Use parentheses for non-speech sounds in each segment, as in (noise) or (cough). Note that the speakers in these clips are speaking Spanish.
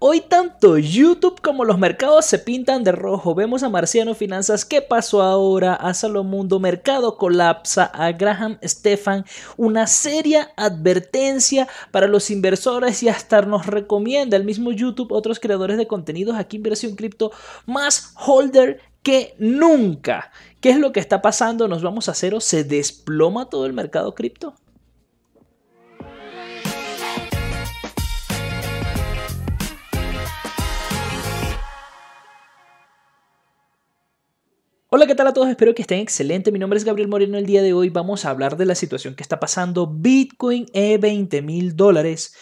Hoy tanto YouTube como los mercados se pintan de rojo. Vemos a Marciano Finanzas, ¿qué pasó ahora? A Salomundo, Mercado colapsa, a Graham Stefan, una seria advertencia para los inversores y hasta nos recomienda el mismo YouTube, otros creadores de contenidos, aquí Inversión Cripto, más holder que nunca. ¿Qué es lo que está pasando? ¿Nos vamos a cero? ¿Se desploma todo el mercado cripto? Hola, ¿qué tal a todos? Espero que estén excelente. Mi nombre es Gabriel Moreno. El día de hoy vamos a hablar de la situación que está pasando Bitcoin e 20 mil dólares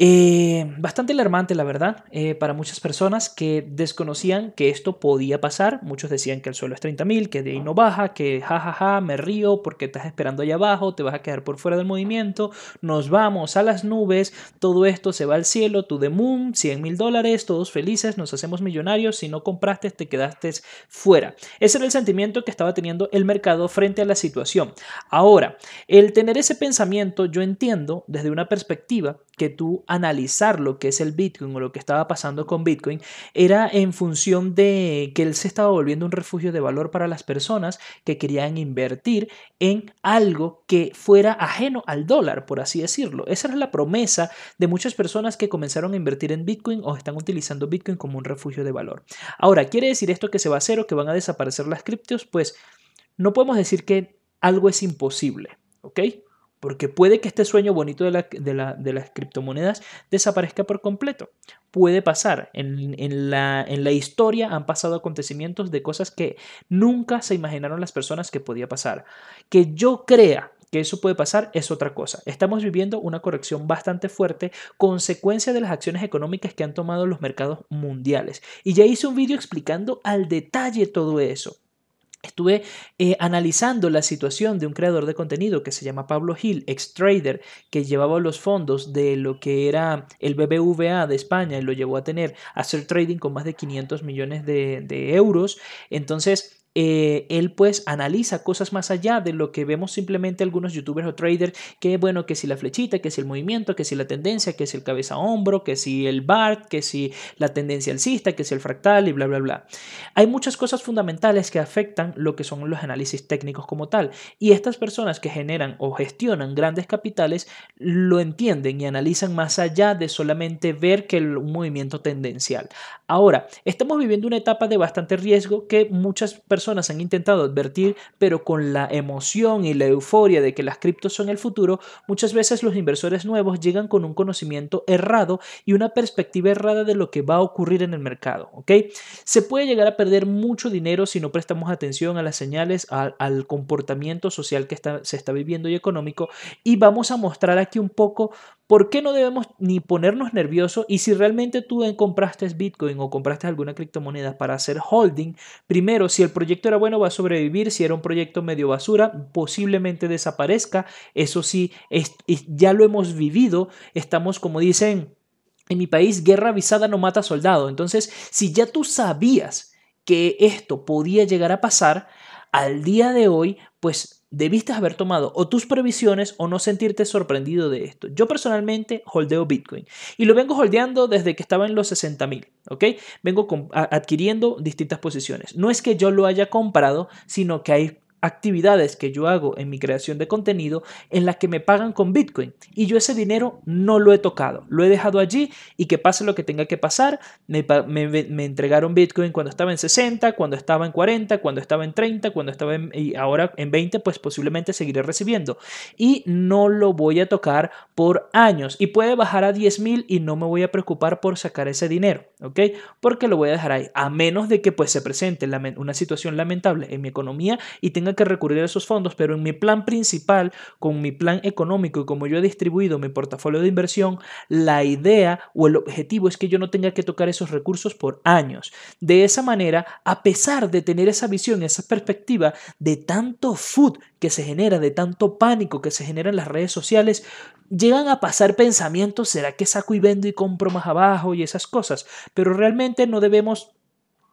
eh, bastante alarmante, la verdad, eh, para muchas personas que desconocían que esto podía pasar. Muchos decían que el suelo es 30.000, que de ahí no baja, que jajaja, me río porque estás esperando allá abajo, te vas a quedar por fuera del movimiento, nos vamos a las nubes, todo esto se va al cielo, tú de moon, 100 mil dólares, todos felices, nos hacemos millonarios, si no compraste te quedaste fuera. Ese era el sentimiento que estaba teniendo el mercado frente a la situación. Ahora, el tener ese pensamiento yo entiendo desde una perspectiva que tú analizar lo que es el Bitcoin o lo que estaba pasando con Bitcoin era en función de que él se estaba volviendo un refugio de valor para las personas que querían invertir en algo que fuera ajeno al dólar, por así decirlo. Esa es la promesa de muchas personas que comenzaron a invertir en Bitcoin o están utilizando Bitcoin como un refugio de valor. Ahora, ¿quiere decir esto que se va a hacer o que van a desaparecer las criptos? Pues no podemos decir que algo es imposible, ¿ok? porque puede que este sueño bonito de, las criptomonedas desaparezca por completo. Puede pasar. En, la, en la historia han pasado acontecimientos de cosas que nunca se imaginaron las personas que podía pasar. Que yo crea que eso puede pasar es otra cosa. Estamos viviendo una corrección bastante fuerte, consecuencia de las acciones económicas que han tomado los mercados mundiales. Y ya hice un vídeo explicando al detalle todo eso. Estuve eh, analizando la situación de un creador de contenido que se llama Pablo Gil, ex trader, que llevaba los fondos de lo que era el BBVA de España y lo llevó a tener a hacer trading con más de 500 millones de, de euros. Entonces, eh, él pues analiza cosas más allá de lo que vemos simplemente algunos youtubers o traders, que bueno, que si la flechita, que si el movimiento, que si la tendencia, que si el cabeza hombro, que si el BART, que si la tendencia alcista, que si el fractal y bla, bla, bla. Hay muchas cosas fundamentales que afectan lo que son los análisis técnicos como tal. Y estas personas que generan o gestionan grandes capitales lo entienden y analizan más allá de solamente ver que el movimiento tendencial. Ahora, estamos viviendo una etapa de bastante riesgo que muchas personas personas han intentado advertir, pero con la emoción y la euforia de que las criptos son el futuro, muchas veces los inversores nuevos llegan con un conocimiento errado y una perspectiva errada de lo que va a ocurrir en el mercado. ¿ok? Se puede llegar a perder mucho dinero si no prestamos atención a las señales, al, comportamiento social que se está viviendo y económico. Y vamos a mostrar aquí un poco ¿Por qué no debemos ni ponernos nerviosos? Y si realmente tú compraste Bitcoin o compraste alguna criptomoneda para hacer holding, primero, si el proyecto era bueno, va a sobrevivir. Si era un proyecto medio basura, posiblemente desaparezca. Eso sí, ya lo hemos vivido. Estamos, como dicen en mi país, guerra avisada no mata soldado. Entonces, si ya tú sabías que esto podía llegar a pasar, al día de hoy, pues debiste haber tomado o tus previsiones o no sentirte sorprendido de esto. Yo personalmente holdeo Bitcoin y lo vengo holdeando desde que estaba en los 60 mil, ¿ok? Vengo adquiriendo distintas posiciones. No es que yo lo haya comprado, sino que hay actividades que yo hago en mi creación de contenido en las que me pagan con Bitcoin y yo ese dinero no lo he tocado, lo he dejado allí y que pase lo que tenga que pasar, me, me, entregaron Bitcoin cuando estaba en 60, cuando estaba en 40, cuando estaba en 30, cuando estaba y ahora en 20, pues posiblemente seguiré recibiendo y no lo voy a tocar por años y puede bajar a 10 mil y no me voy a preocupar por sacar ese dinero, ¿ok? Porque lo voy a dejar ahí, a menos de que pues se presente una situación lamentable en mi economía y tenga que recurrir a esos fondos, pero en mi plan principal, con mi plan económico y como yo he distribuido mi portafolio de inversión, la idea o el objetivo es que yo no tenga que tocar esos recursos por años. De esa manera, a pesar de tener esa visión, esa perspectiva de tanto food que se genera, de tanto pánico que se genera en las redes sociales, llegan a pasar pensamientos, ¿será que saco y vendo y compro más abajo y esas cosas? Pero realmente no debemos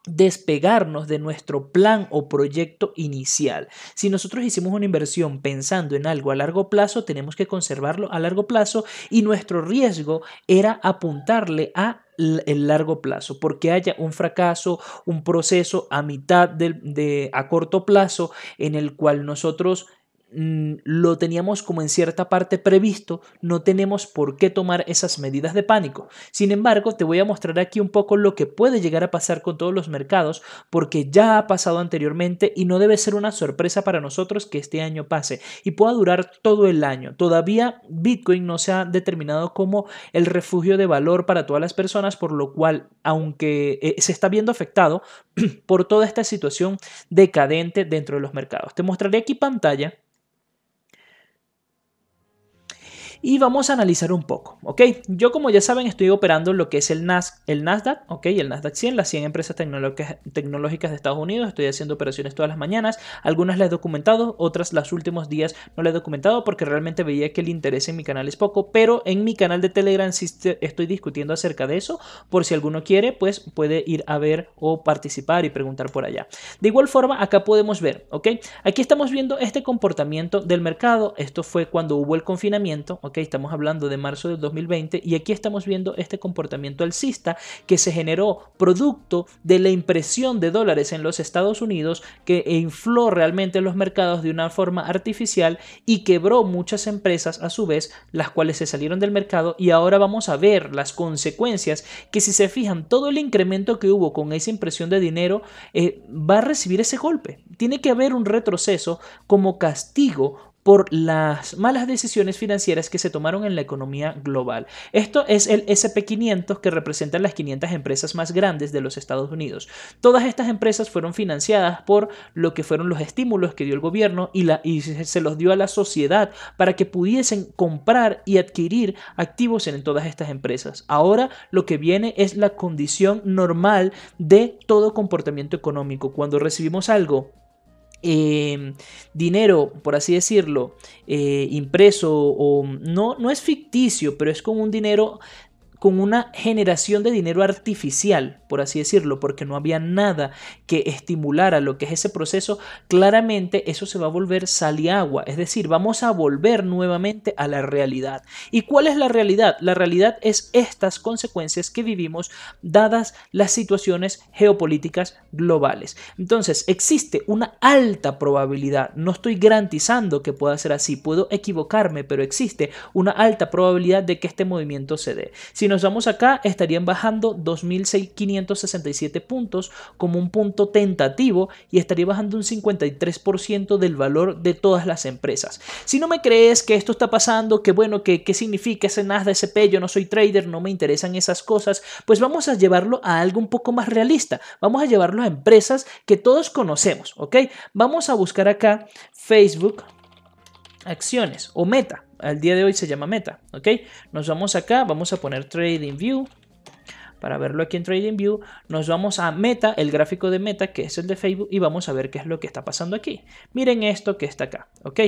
despegarnos de nuestro plan o proyecto inicial. Si nosotros hicimos una inversión pensando en algo a largo plazo, tenemos que conservarlo a largo plazo y nuestro riesgo era apuntarle a el largo plazo, porque haya un fracaso, un proceso a mitad de, de a corto plazo en el cual nosotros Mm, lo teníamos como en cierta parte previsto, no tenemos por qué tomar esas medidas de pánico. Sin embargo, te voy a mostrar aquí un poco lo que puede llegar a pasar con todos los mercados, porque ya ha pasado anteriormente y no debe ser una sorpresa para nosotros que este año pase y pueda durar todo el año. Todavía Bitcoin no se ha determinado como el refugio de valor para todas las personas, por lo cual, aunque eh, se está viendo afectado (clears throat) por toda esta situación decadente dentro de los mercados. Te mostraré aquí pantalla y vamos a analizar un poco, ¿ok? Yo como ya saben estoy operando lo que es el, Nas el Nasdaq, ¿ok? El Nasdaq 100, las 100 empresas tecnológicas de Estados Unidos, estoy haciendo operaciones todas las mañanas, algunas las he documentado, otras los últimos días no las he documentado porque realmente veía que el interés en mi canal es poco, pero en mi canal de Telegram sí estoy discutiendo acerca de eso, por si alguno quiere, pues puede ir a ver o participar y preguntar por allá. De igual forma, acá podemos ver, ¿ok? Aquí estamos viendo este comportamiento del mercado, esto fue cuando hubo el confinamiento, ¿ok? Estamos hablando de marzo del 2020 y aquí estamos viendo este comportamiento alcista que se generó producto de la impresión de dólares en los Estados Unidos que infló realmente los mercados de una forma artificial y quebró muchas empresas a su vez, las cuales se salieron del mercado y ahora vamos a ver las consecuencias que si se fijan todo el incremento que hubo con esa impresión de dinero eh, va a recibir ese golpe. Tiene que haber un retroceso como castigo por las malas decisiones financieras que se tomaron en la economía global. Esto es el SP500 que representa las 500 empresas más grandes de los Estados Unidos. Todas estas empresas fueron financiadas por lo que fueron los estímulos que dio el gobierno y, se los dio a la sociedad para que pudiesen comprar y adquirir activos en todas estas empresas. Ahora lo que viene es la condición normal de todo comportamiento económico. Cuando recibimos algo Em, dinero, por así decirlo, eh, impreso o no, no es ficticio, pero es como un dinero con una generación de dinero artificial, por así decirlo, porque no había nada que estimulara lo que es ese proceso, claramente eso se va a volver sal y agua, es decir, vamos a volver nuevamente a la realidad. ¿Y cuál es la realidad? La realidad es estas consecuencias que vivimos dadas las situaciones geopolíticas globales. Entonces, existe una alta probabilidad, no estoy garantizando que pueda ser así, puedo equivocarme, pero existe una alta probabilidad de que este movimiento se dé. Si nos vamos acá, estarían bajando 2.567 puntos como un punto tentativo y estaría bajando un 53% del valor de todas las empresas. Si no me crees que esto está pasando, que bueno, que qué significa ese Nasdaq SP, yo no soy trader, no me interesan esas cosas, pues vamos a llevarlo a algo un poco más realista. Vamos a llevarlo a empresas que todos conocemos, ¿ok? Vamos a buscar acá Facebook acciones o meta al día de hoy se llama Meta, ¿ok? Nos vamos acá, vamos a poner Trading View, para verlo aquí en TradingView, nos vamos a Meta, el gráfico de Meta, que es el de Facebook, y vamos a ver qué es lo que está pasando aquí. Miren esto que está acá, ¿ok?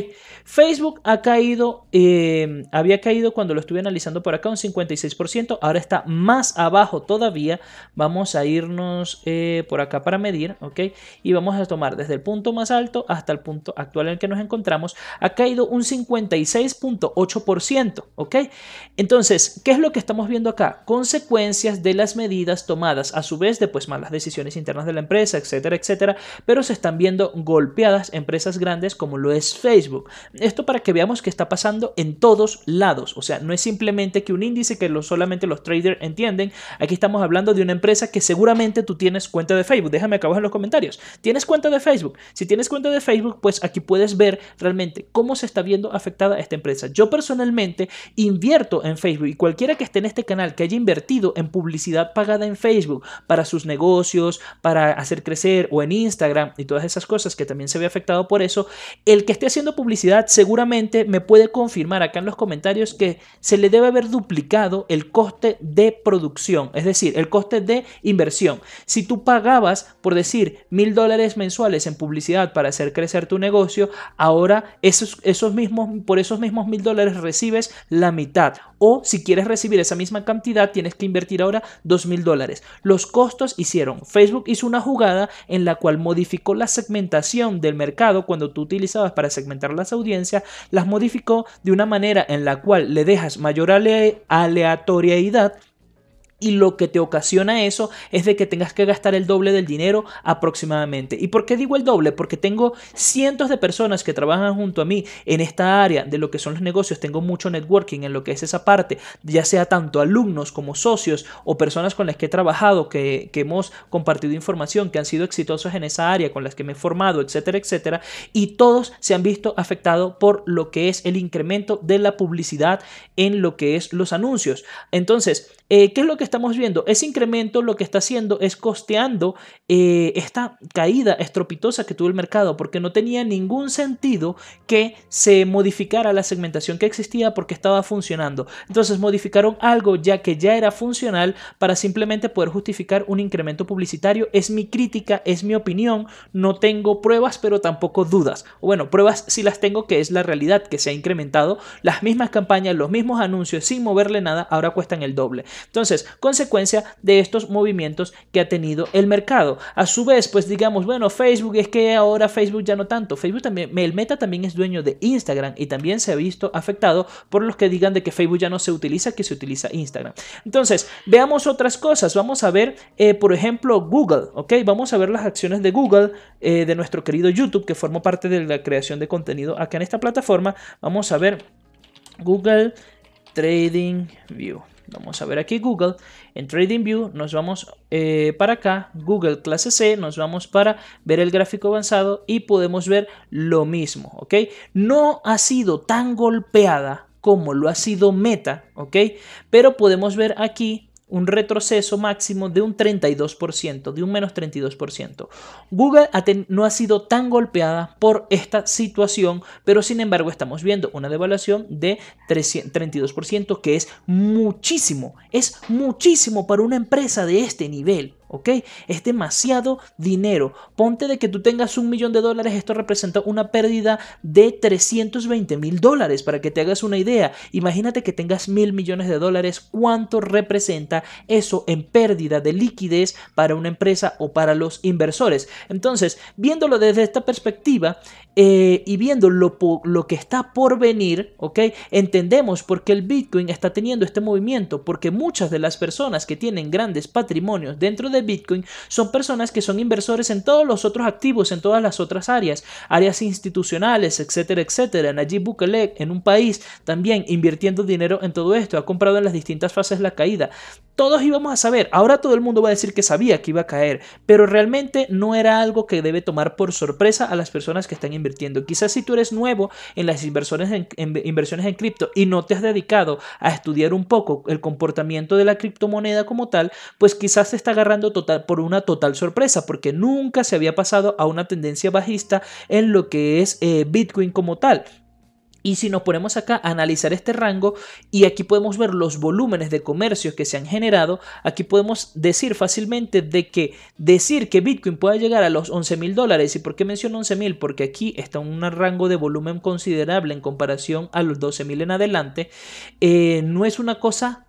Facebook ha caído, eh, había caído cuando lo estuve analizando por acá un 56%, ahora está más abajo todavía. Vamos a irnos eh, por acá para medir, ¿ok? Y vamos a tomar desde el punto más alto hasta el punto actual en el que nos encontramos, ha caído un 56.8%, ¿ok? Entonces, ¿qué es lo que estamos viendo acá? Consecuencias de la medidas tomadas a su vez de pues malas decisiones internas de la empresa, etcétera, etcétera, pero se están viendo golpeadas empresas grandes como lo es Facebook. Esto para que veamos que está pasando en todos lados, o sea, no es simplemente que un índice que lo, solamente los traders entienden, aquí estamos hablando de una empresa que seguramente tú tienes cuenta de Facebook, déjame acá abajo en los comentarios, ¿tienes cuenta de Facebook? Si tienes cuenta de Facebook, pues aquí puedes ver realmente cómo se está viendo afectada esta empresa. Yo personalmente invierto en Facebook y cualquiera que esté en este canal que haya invertido en publicidad, pagada en Facebook para sus negocios, para hacer crecer o en Instagram y todas esas cosas que también se ve afectado por eso, el que esté haciendo publicidad seguramente me puede confirmar acá en los comentarios que se le debe haber duplicado el coste de producción, es decir, el coste de inversión. Si tú pagabas, por decir, mil dólares mensuales en publicidad para hacer crecer tu negocio, ahora esos, esos mismos, por esos mismos mil dólares recibes la mitad. O si quieres recibir esa misma cantidad, tienes que invertir ahora 2000 dólares. Los costos hicieron. Facebook hizo una jugada en la cual modificó la segmentación del mercado cuando tú utilizabas para segmentar las audiencias, las modificó de una manera en la cual le dejas mayor aleatoriedad y lo que te ocasiona eso es de que tengas que gastar el doble del dinero aproximadamente. ¿Y por qué digo el doble? Porque tengo cientos de personas que trabajan junto a mí en esta área de lo que son los negocios. Tengo mucho networking en lo que es esa parte, ya sea tanto alumnos como socios o personas con las que he trabajado, que, hemos compartido información, que han sido exitosos en esa área, con las que me he formado, etcétera, etcétera. Y todos se han visto afectados por lo que es el incremento de la publicidad en lo que es los anuncios. Entonces, eh, ¿qué es lo que estamos viendo, ese incremento lo que está haciendo es costeando eh, esta caída estropitosa que tuvo el mercado, porque no tenía ningún sentido que se modificara la segmentación que existía porque estaba funcionando. Entonces modificaron algo ya que ya era funcional para simplemente poder justificar un incremento publicitario. Es mi crítica, es mi opinión, no tengo pruebas, pero tampoco dudas. bueno, pruebas si las tengo, que es la realidad, que se ha incrementado las mismas campañas, los mismos anuncios, sin moverle nada, ahora cuestan el doble. Entonces, consecuencia de estos movimientos que ha tenido el mercado. A su vez, pues digamos, bueno, Facebook es que ahora Facebook ya no tanto. Facebook también, el Meta también es dueño de Instagram y también se ha visto afectado por los que digan de que Facebook ya no se utiliza, que se utiliza Instagram. Entonces, veamos otras cosas. Vamos a ver, eh, por ejemplo, Google, ¿ok? Vamos a ver las acciones de Google, eh, de nuestro querido YouTube, que formó parte de la creación de contenido acá en esta plataforma. Vamos a ver Google Trading View. Vamos a ver aquí Google. En TradingView nos vamos eh, para acá. Google clase C. Nos vamos para ver el gráfico avanzado y podemos ver lo mismo. ¿ok? No ha sido tan golpeada como lo ha sido Meta. ¿ok? Pero podemos ver aquí un retroceso máximo de un 32%, de un menos 32%. Google no ha sido tan golpeada por esta situación, pero sin embargo estamos viendo una devaluación de 32%, que es muchísimo, es muchísimo para una empresa de este nivel. ¿ok? Es demasiado dinero. Ponte de que tú tengas un millón de dólares, esto representa una pérdida de 320 mil dólares, para que te hagas una idea. Imagínate que tengas mil millones de dólares, ¿cuánto representa eso en pérdida de liquidez para una empresa o para los inversores? Entonces, viéndolo desde esta perspectiva eh, y viendo lo, lo que está por venir, ¿ok? Entendemos por qué el Bitcoin está teniendo este movimiento, porque muchas de las personas que tienen grandes patrimonios dentro de Bitcoin son personas que son inversores en todos los otros activos, en todas las otras áreas, áreas institucionales, etcétera, etcétera. Nayib Bukele en un país también invirtiendo dinero en todo esto, ha comprado en las distintas fases la caída todos íbamos a saber. Ahora todo el mundo va a decir que sabía que iba a caer, pero realmente no era algo que debe tomar por sorpresa a las personas que están invirtiendo. Quizás si tú eres nuevo en las inversiones en, inversiones en cripto y no te has dedicado a estudiar un poco el comportamiento de la criptomoneda como tal, pues quizás te está agarrando total, por una total sorpresa, porque nunca se había pasado a una tendencia bajista en lo que es eh, Bitcoin como tal. Y si nos ponemos acá a analizar este rango y aquí podemos ver los volúmenes de comercios que se han generado, aquí podemos decir fácilmente de que decir que Bitcoin pueda llegar a los 11 mil dólares, ¿y por qué menciono 11 mil? Porque aquí está un rango de volumen considerable en comparación a los 12 mil en adelante, eh, no es una cosa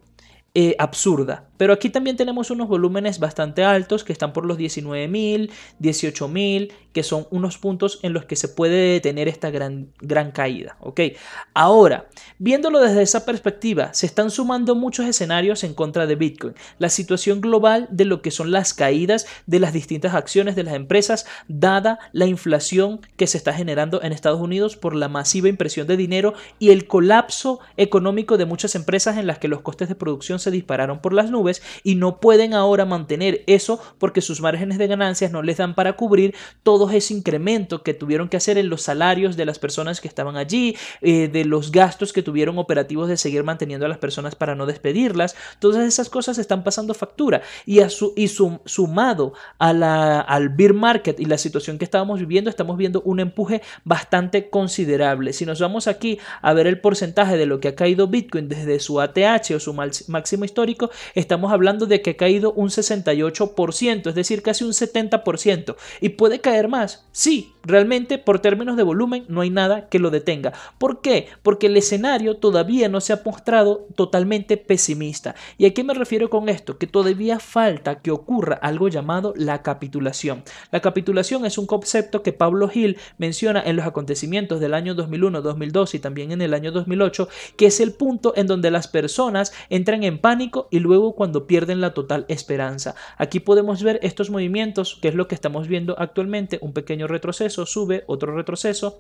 eh, absurda. Pero aquí también tenemos unos volúmenes bastante altos que están por los 19.000, 18.000, que son unos puntos en los que se puede tener esta gran, gran caída. ¿ok? Ahora, viéndolo desde esa perspectiva, se están sumando muchos escenarios en contra de Bitcoin. La situación global de lo que son las caídas de las distintas acciones de las empresas, dada la inflación que se está generando en Estados Unidos por la masiva impresión de dinero y el colapso económico de muchas empresas en las que los costes de producción se dispararon por las nubes y no pueden ahora mantener eso porque sus márgenes de ganancias no les dan para cubrir todo ese incremento que tuvieron que hacer en los salarios de las personas que estaban allí, eh, de los gastos que tuvieron operativos de seguir manteniendo a las personas para no despedirlas. Todas esas cosas están pasando factura y, a su, y sumado a la, al bear market y la situación que estábamos viviendo, estamos viendo un empuje bastante considerable. Si nos vamos aquí a ver el porcentaje de lo que ha caído Bitcoin desde su ATH o su máximo histórico, estamos hablando de que ha caído un 68%, es decir, casi un 70%. ¿Y puede caer más? Sí, Realmente, por términos de volumen, no hay nada que lo detenga. ¿Por qué? Porque el escenario todavía no se ha mostrado totalmente pesimista. ¿Y a qué me refiero con esto? Que todavía falta que ocurra algo llamado la capitulación. La capitulación es un concepto que Pablo Gil menciona en los acontecimientos del año 2001, 2002 y también en el año 2008, que es el punto en donde las personas entran en pánico y luego cuando pierden la total esperanza. Aquí podemos ver estos movimientos, que es lo que estamos viendo actualmente, un pequeño retroceso sube, otro retroceso,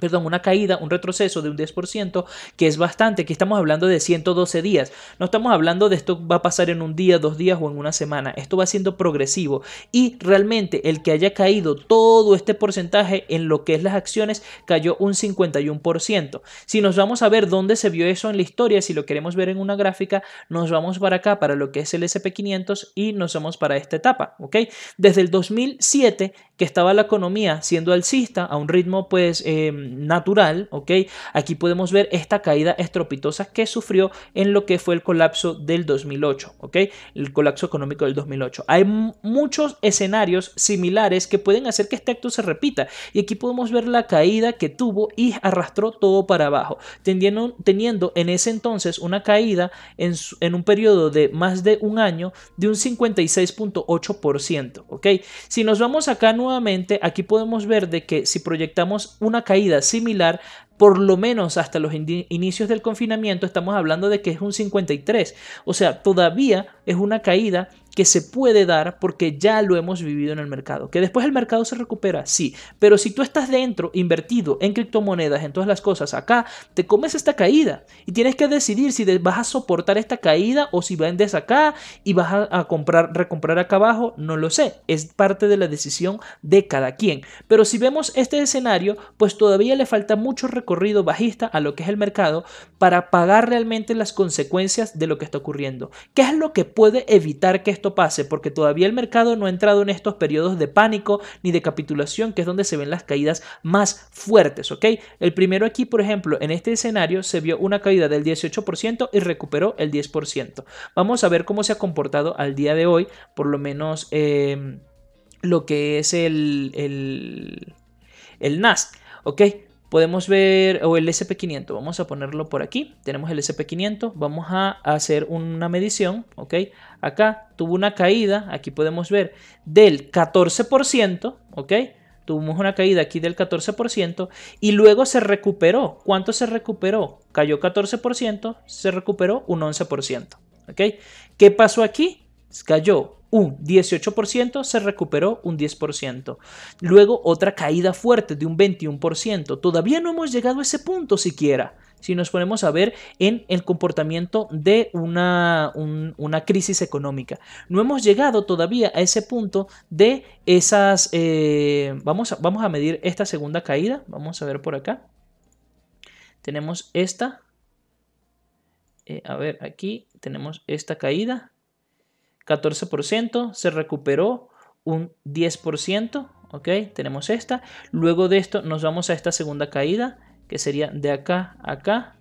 perdón, una caída, un retroceso de un 10%, que es bastante, que estamos hablando de 112 días. No estamos hablando de esto va a pasar en un día, dos días o en una semana. Esto va siendo progresivo. Y realmente el que haya caído todo este porcentaje en lo que es las acciones cayó un 51%. Si nos vamos a ver dónde se vio eso en la historia, si lo queremos ver en una gráfica, nos vamos para acá, para lo que es el SP500 y nos vamos para esta etapa, ¿ok? Desde el 2007 estaba la economía siendo alcista a un ritmo pues eh, natural, ¿ok? Aquí podemos ver esta caída estropitosa que sufrió en lo que fue el colapso del 2008, ¿ok? El colapso económico del 2008. Hay muchos escenarios similares que pueden hacer que este acto se repita y aquí podemos ver la caída que tuvo y arrastró todo para abajo, teniendo, teniendo en ese entonces una caída en, en un periodo de más de un año de un 56.8%, ¿ok? Si nos vamos acá nuevamente nuevamente, aquí podemos ver de que si proyectamos una caída similar, por lo menos hasta los inicios del confinamiento, estamos hablando de que es un 53. O sea, todavía es una caída que se puede dar porque ya lo hemos vivido en el mercado. Que después el mercado se recupera, sí, pero si tú estás dentro, invertido en criptomonedas, en todas las cosas, acá te comes esta caída y tienes que decidir si vas a soportar esta caída o si vendes acá y vas a, comprar, recomprar acá abajo, no lo sé, es parte de la decisión de cada quien. Pero si vemos este escenario, pues todavía le falta mucho recorrido bajista a lo que es el mercado para pagar realmente las consecuencias de lo que está ocurriendo. ¿Qué es lo que puede evitar que pase, porque todavía el mercado no ha entrado en estos periodos de pánico ni de capitulación, que es donde se ven las caídas más fuertes, ¿ok? El primero aquí, por ejemplo, en este escenario se vio una caída del 18% y recuperó el 10%. Vamos a ver cómo se ha comportado al día de hoy, por lo menos eh, lo que es el, el, el ¿ok? Podemos ver, o el SP500, vamos a ponerlo por aquí. Tenemos el SP500, vamos a hacer una medición, ¿ok? Acá tuvo una caída, aquí podemos ver, del 14%, ¿ok? Tuvimos una caída aquí del 14% y luego se recuperó. ¿Cuánto se recuperó? Cayó 14%, se recuperó un 11%, ¿ok? ¿Qué pasó aquí? Cayó un 18%, se recuperó un 10%. Luego otra caída fuerte de un 21%. Todavía no hemos llegado a ese punto siquiera. Si nos ponemos a ver en el comportamiento de una, una crisis económica, no hemos llegado todavía a ese punto de esas. Eh, vamos, a, vamos a medir esta segunda caída. Vamos a ver por acá. Tenemos esta. Eh, a ver, aquí tenemos esta caída 14%, se recuperó un 10%, ¿ok? Tenemos esta. Luego de esto nos vamos a esta segunda caída, que sería de acá a acá.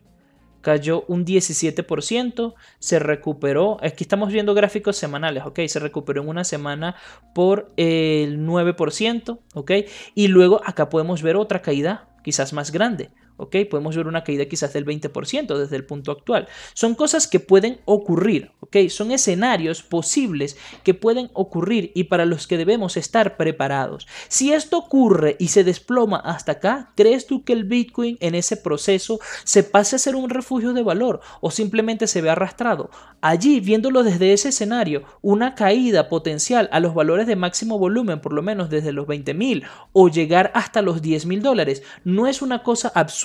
Cayó un 17%, se recuperó, aquí estamos viendo gráficos semanales, ¿ok? Se recuperó en una semana por el 9%, ¿ok? Y luego acá podemos ver otra caída quizás más grande, Podemos ver una caída quizás del 20% desde el punto actual. Son cosas que pueden ocurrir, ¿ok? Son escenarios posibles que pueden ocurrir y para los que debemos estar preparados. Si esto ocurre y se desploma hasta acá, ¿crees tú que el Bitcoin en ese proceso se pase a ser un refugio de valor o simplemente se ve arrastrado? Allí, viéndolo desde ese escenario, una caída potencial a los valores de máximo volumen, por lo menos desde los 20.000 o llegar hasta los 10 mil dólares, no es una cosa absurda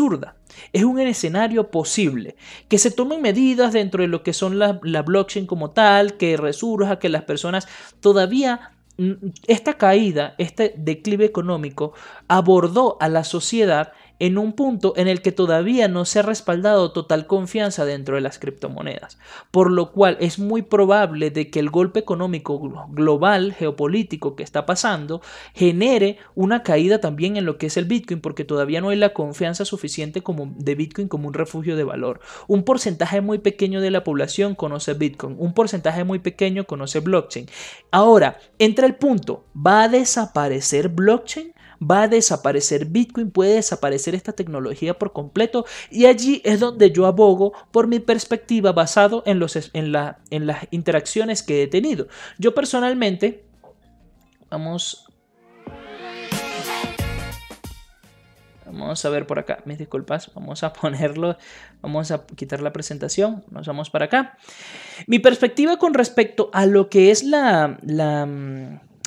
es un escenario posible. Que se tomen medidas dentro de lo que son la, la blockchain como tal, que resurja, que las personas todavía... Mm, esta caída, este declive económico abordó a la sociedad en un punto en el que todavía no se ha respaldado total confianza dentro de las criptomonedas, por lo cual es muy probable de que el golpe económico global, geopolítico que está pasando, genere una caída también en lo que es el Bitcoin, porque todavía no hay la confianza suficiente como de Bitcoin como un refugio de valor. Un porcentaje muy pequeño de la población conoce Bitcoin, un porcentaje muy pequeño conoce blockchain. Ahora, entra el punto, ¿va a desaparecer blockchain? va a desaparecer Bitcoin, puede desaparecer esta tecnología por completo y allí es donde yo abogo por mi perspectiva basado en, los, en, la, en las interacciones que he tenido. Yo personalmente, vamos... Vamos a ver por acá, mis disculpas, vamos a ponerlo, vamos a quitar la presentación, nos vamos para acá. Mi perspectiva con respecto a lo que es la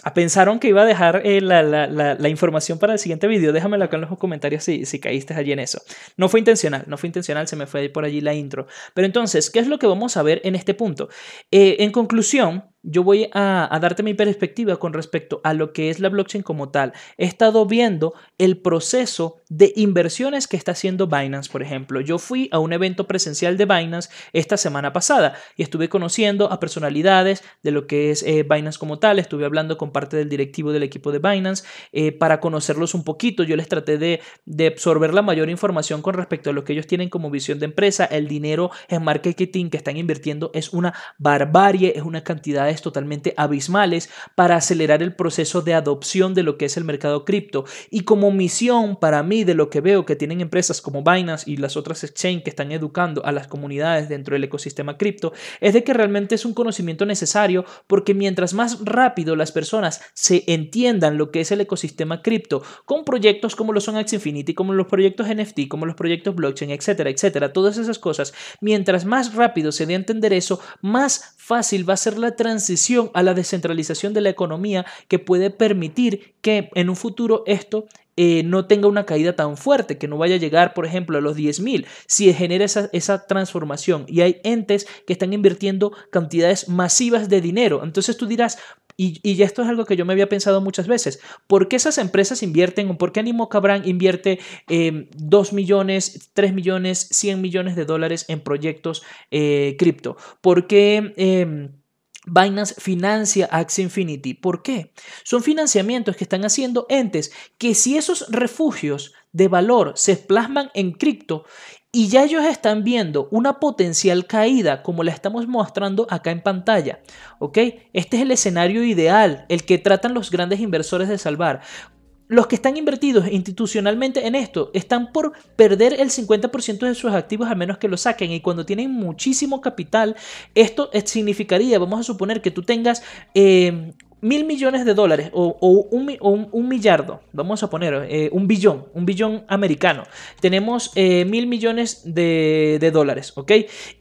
Ah, pensaron que iba a dejar eh, la, información para el siguiente video. Déjamelo acá en los comentarios si, si caíste allí en eso. No fue intencional, no fue intencional, se me fue por allí la intro. Pero entonces, ¿qué es lo que vamos a ver en este punto? Eh, en conclusión, yo voy a, darte mi perspectiva con respecto a lo que es la blockchain como tal. He estado viendo el proceso de inversiones que está haciendo Binance, por ejemplo. Yo fui a un evento presencial de Binance esta semana pasada y estuve conociendo a personalidades de lo que es eh, Binance como tal. Estuve hablando con parte del directivo del equipo de Binance eh, para conocerlos un poquito. Yo les traté de, de absorber la mayor información con respecto a lo que ellos tienen como visión de empresa. El dinero en marketing que están invirtiendo es una barbarie, es una cantidad totalmente abismales para acelerar el proceso de adopción de lo que es el mercado cripto. Y como misión para mí de lo que veo que tienen empresas como Binance y las otras exchange que están educando a las comunidades dentro del ecosistema cripto es de que realmente es un conocimiento necesario porque mientras más rápido las personas se entiendan lo que es el ecosistema cripto con proyectos como lo son Axie Infinity, como los proyectos NFT, como los proyectos blockchain, etcétera, etcétera, todas esas cosas, mientras más rápido se dé a entender eso, más fácil va a ser la transición transición a la descentralización de la economía que puede permitir que en un futuro esto eh, no tenga una caída tan fuerte, que no vaya a llegar, por ejemplo, a los 10.000, si genera esa, transformación. Y hay entes que están invirtiendo cantidades masivas de dinero. Entonces tú dirás, y, esto es algo que yo me había pensado muchas veces, ¿por qué esas empresas invierten o por qué Animo Cabrán invierte 2 eh, millones, 3 millones, 100 millones de dólares en proyectos eh, cripto? ¿Por qué... Em, Binance financia Axie Infinity. ¿Por qué? Son financiamientos que están haciendo entes que si esos refugios de valor se plasman en cripto y ya ellos están viendo una potencial caída como la estamos mostrando acá en pantalla. ¿Ok? Este es el escenario ideal, el que tratan los grandes inversores de salvar los que están invertidos institucionalmente en esto están por perder el 50% de sus activos a menos que lo saquen. Y cuando tienen muchísimo capital, esto significaría, vamos a suponer que tú tengas eh, mil millones de dólares o, un, millardo, vamos a poner eh, un billón, un billón americano, tenemos eh, mil millones de, de, dólares, ¿ok?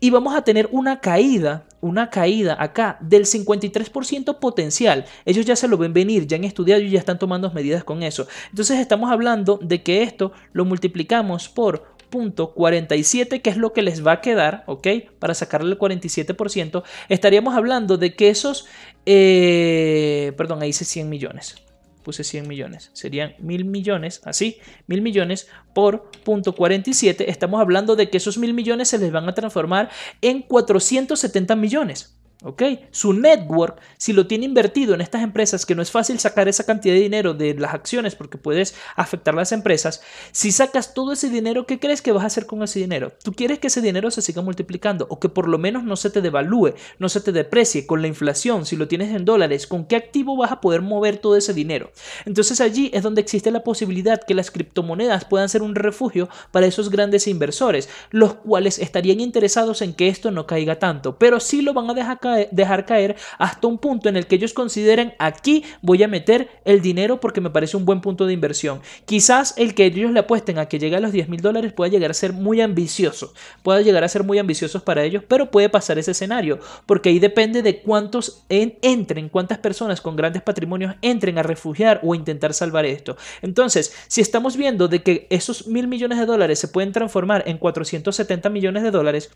Y vamos a tener una caída, una caída acá del 53% potencial. Ellos ya se lo ven venir, ya han estudiado y ya están tomando medidas con eso. Entonces estamos hablando de que esto lo multiplicamos por .47 que es lo que les va a quedar, ¿ok? Para sacarle el 47%, estaríamos hablando de que esos, eh, perdón, ahí hice 100 millones. Puse 100 millones, serían mil millones, así, mil millones por punto 47. Estamos hablando de que esos mil millones se les van a transformar en 470 millones. ¿ok? Su network, si lo tiene invertido en estas empresas, que no es fácil sacar esa cantidad de dinero de las acciones porque puedes afectar las empresas, si sacas todo ese dinero, ¿qué crees que vas a hacer con ese dinero? Tú quieres que ese dinero se siga multiplicando o que por lo menos no se te devalúe, no se te deprecie con la inflación, si lo tienes en dólares, ¿con qué activo vas a poder mover todo ese dinero? Entonces allí es donde existe la posibilidad que las criptomonedas puedan ser un refugio para esos grandes inversores, los cuales estarían interesados en que esto no caiga tanto, pero sí lo van a dejar dejar caer hasta un punto en el que ellos consideren aquí voy a meter el dinero porque me parece un buen punto de inversión. Quizás el que ellos le apuesten a que llegue a los 10 mil dólares pueda llegar a ser muy ambicioso, pueda llegar a ser muy ambiciosos para ellos, pero puede pasar ese escenario porque ahí depende de cuántos entren, cuántas personas con grandes patrimonios entren a refugiar o intentar salvar esto. Entonces, si estamos viendo de que esos mil millones de dólares se pueden transformar en 470 millones de dólares,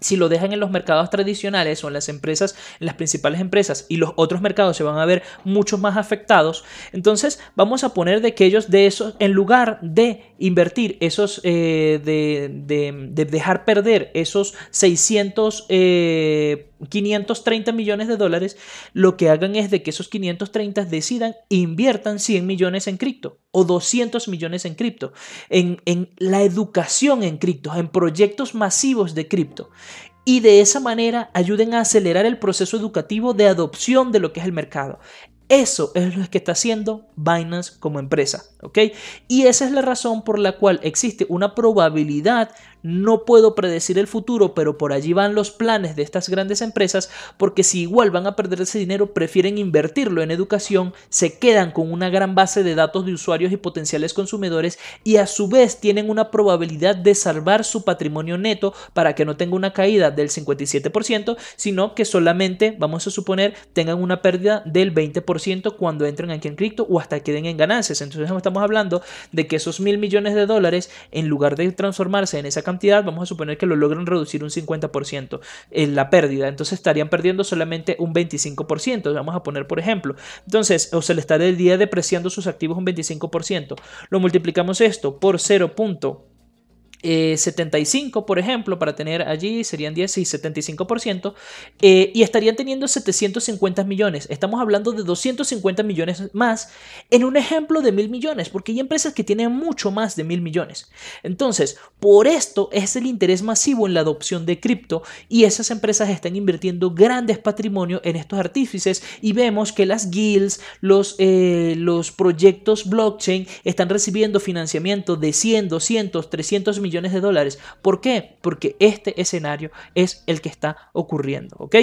si lo dejan en los mercados tradicionales o en las empresas, en las principales empresas y los otros mercados se van a ver mucho más afectados, entonces vamos a poner de que ellos de esos, en lugar de invertir esos, eh, de, de, dejar perder esos 600 530 millones de dólares, lo que hagan es de que esos 530 decidan inviertan 100 millones en cripto o 200 millones en cripto, en, en la educación en cripto, en proyectos masivos de cripto. Y de esa manera ayuden a acelerar el proceso educativo de adopción de lo que es el mercado. Eso es lo que está haciendo Binance como empresa. Y esa es la razón por la cual existe una probabilidad, no puedo predecir el futuro, pero por allí van los planes de estas grandes empresas, porque si igual van a perder ese dinero, prefieren invertirlo en educación, se quedan con una gran base de datos de usuarios y potenciales consumidores y a su vez tienen una probabilidad de salvar su patrimonio neto para que no tenga una caída del 57%, sino que solamente, vamos a suponer, tengan una pérdida del 20% cuando entren aquí en cripto o hasta queden en ganancias. Entonces estamos hablando de que esos mil millones de dólares, en lugar de transformarse en esa cantidad, vamos a suponer que lo logran reducir un 50% en la pérdida. Entonces estarían perdiendo solamente un 25%, vamos a poner por ejemplo. Entonces, o se le día depreciando sus activos un 25%. Lo multiplicamos esto por 0. 75, eh, por ejemplo, para tener allí serían 10 y 75%, eh, y estarían teniendo 750 millones. Estamos hablando de 250 millones más en un ejemplo de mil millones, porque hay empresas que tienen mucho más de mil millones. Entonces, por esto es el interés masivo en la adopción de cripto y esas empresas están invirtiendo grandes patrimonios en estos artífices y vemos que las guilds, los, eh, los proyectos blockchain están recibiendo financiamiento de 100, 200, 300 millones millones de dólares. ¿Por qué? Porque este escenario es el que está ocurriendo, ¿ok?